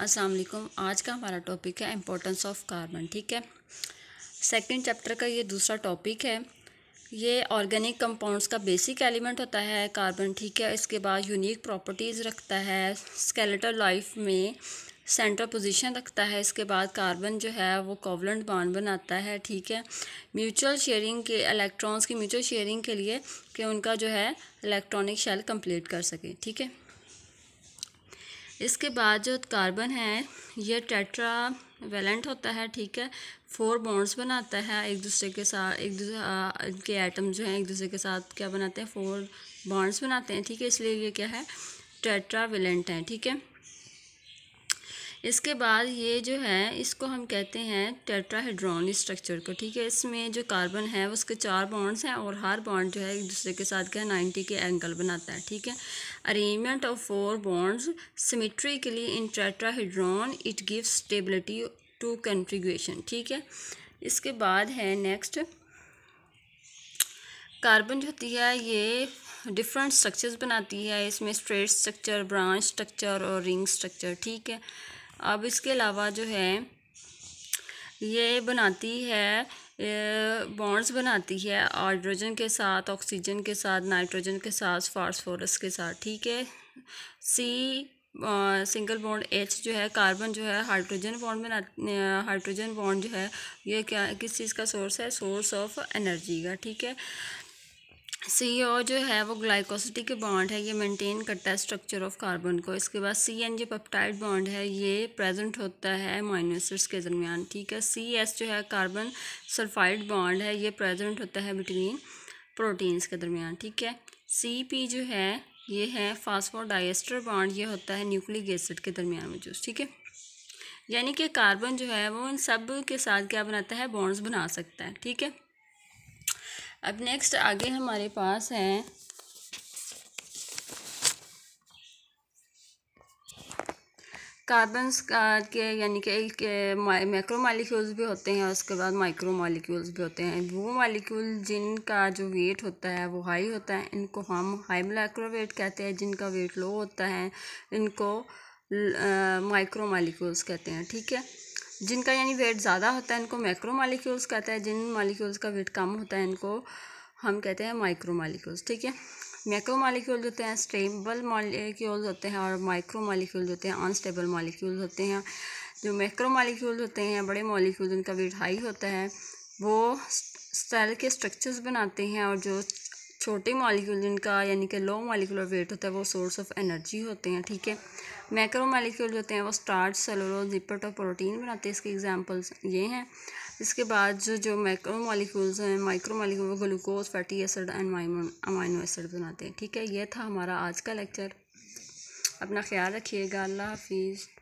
अस्सलाम वालेकुम आज का हमारा टॉपिक है इम्पोर्टेंस ऑफ कार्बन ठीक है सेकंड चैप्टर का ये दूसरा टॉपिक है ये ऑर्गेनिक कंपाउंड्स का बेसिक एलिमेंट होता है कार्बन ठीक है इसके बाद यूनिक प्रॉपर्टीज़ रखता है स्केलेटल लाइफ में सेंट्रल पोजीशन रखता है इसके बाद कार्बन जो है वो कोवलेंट बॉन्ड बनाता है ठीक है म्यूचुअल शेयरिंग के इलेक्ट्रॉन्स की म्यूचुअल शेयरिंग के लिए कि उनका जो है इलेक्ट्रॉनिक शेल कंप्लीट कर सके ठीक है इसके बाद जो कार्बन है ये टेट्रा वैलेंट होता है ठीक है फोर बॉन्ड्स बनाता है एक दूसरे के साथ एक दूसरे के एटम जो हैं एक दूसरे के साथ क्या बनाते हैं फोर बॉन्ड्स बनाते हैं ठीक है इसलिए ये क्या है टेट्रा वेलेंट है ठीक है इसके बाद ये जो है इसको हम कहते हैं टेट्राहेड्रॉन स्ट्रक्चर को ठीक है इसमें जो कार्बन है उसके चार बॉन्ड्स हैं और हर बॉन्ड जो है एक दूसरे के साथ क्या नाइन्टी के एंगल बनाता है ठीक है arrangement of four bonds symmetry के लिए in tetrahedron it gives stability to contribution ठीक है इसके बाद है नेक्स्ट कार्बन जो होती है ये डिफरेंट स्ट्रक्चर्स बनाती है इसमें स्ट्रेट स्ट्रक्चर ब्रांच स्ट्रक्चर और रिंग स्ट्रक्चर ठीक है अब इसके अलावा जो है ये बनाती है बॉन्ड्स बनाती है हाइड्रोजन के साथ ऑक्सीजन के साथ नाइट्रोजन के साथ फॉस्फोरस के साथ ठीक है सी सिंगल बॉन्ड एच जो है कार्बन जो है हाइड्रोजन बॉन्ड बना हाइड्रोजन बॉन्ड जो है ये क्या किस चीज़ का सोर्स है सोर्स ऑफ एनर्जी का ठीक है सी ओ जो है वो ग्लाइकोसिटी के बॉन्ड है ये मेंटेन करता है स्ट्रक्चर ऑफ कार्बन को इसके बाद सी एन जो पेप्टाइड बॉन्ड है ये प्रेजेंट होता है माइनसर्स के दरमियान ठीक है सी एस जो है कार्बन सल्फाइड बॉन्ड है ये प्रेजेंट होता है बिटवीन प्रोटीन्स के दरमियान ठीक है सी पी जो है ये है फास्फोडाइस्टर बॉन्ड ये होता है न्यूक्लिक एसिड के दरमियान मौजूद ठीक है यानी कि कार्बन जो है वो इन सब के साथ क्या बनाता है बॉन्ड्स बना सकता है ठीक है अब नेक्स्ट आगे हमारे पास है कार्बन्स के यानी कि मैक्रो मालिक्यूल्स भी होते हैं और उसके बाद माइक्रो मालिक्यूल्स भी होते हैं वो मालिक्यूल जिनका जो वेट होता है वो हाई होता है इनको हम हाई माइक्रो वेट कहते हैं जिनका वेट लो होता है इनको माइक्रो मालिक्यूल्स कहते हैं ठीक है जिनका यानी वेट ज़्यादा होता है इनको मैक्रो मालिक्यूल्स कहते हैं जिन मालिक्यूल्स का वेट कम होता है इनको हम कहते हैं माइक्रो मालिक्यूल्स ठीक है मैक्रो मालिक्यूल होते हैं स्टेबल मालिक्यूल्स होते हैं और माइक्रो मालिक्यूल होते हैं अनस्टेबल मालिक्यूल होते हैं जो मैक्रो मालिक्यूल होते हैं बड़े मालिक्यूल उनका वेट हाई होता है वो सेल के स्ट्रक्चर्स बनाते हैं और जो छोटे मॉलिक्यूल जिनका यानी कि लो मॉलिकुलर वेट होता है वो सोर्स ऑफ एनर्जी होते हैं ठीक है मैक्रो मॉलिक्यूल होते हैं वो स्टार्च सेलोरो लिपट और प्रोटीन बनाते हैं इसके एग्जांपल्स ये हैं इसके बाद जो जो मैक्रो मॉलिक्यूल्स हैं micro molecule glucose fatty acid and amino acid बनाते हैं ठीक है ये था हमारा आज का लेक्चर अपना ख्याल रखिएगा अल्लाह हाफिज़